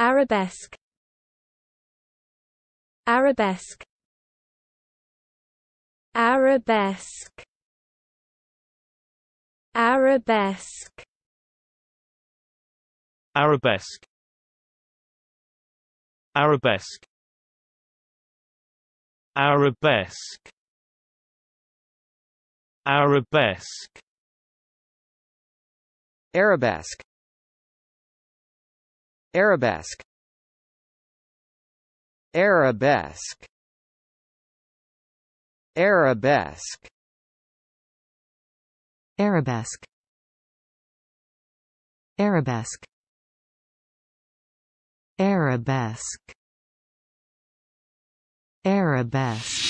Arabesque Arabesque Arabesque Arabesque Arabesque Arabesque Arabesque Arabesque Arabesque Arabesque Arabesque Arabesque Arabesque Arabesque Arabesque Arabesque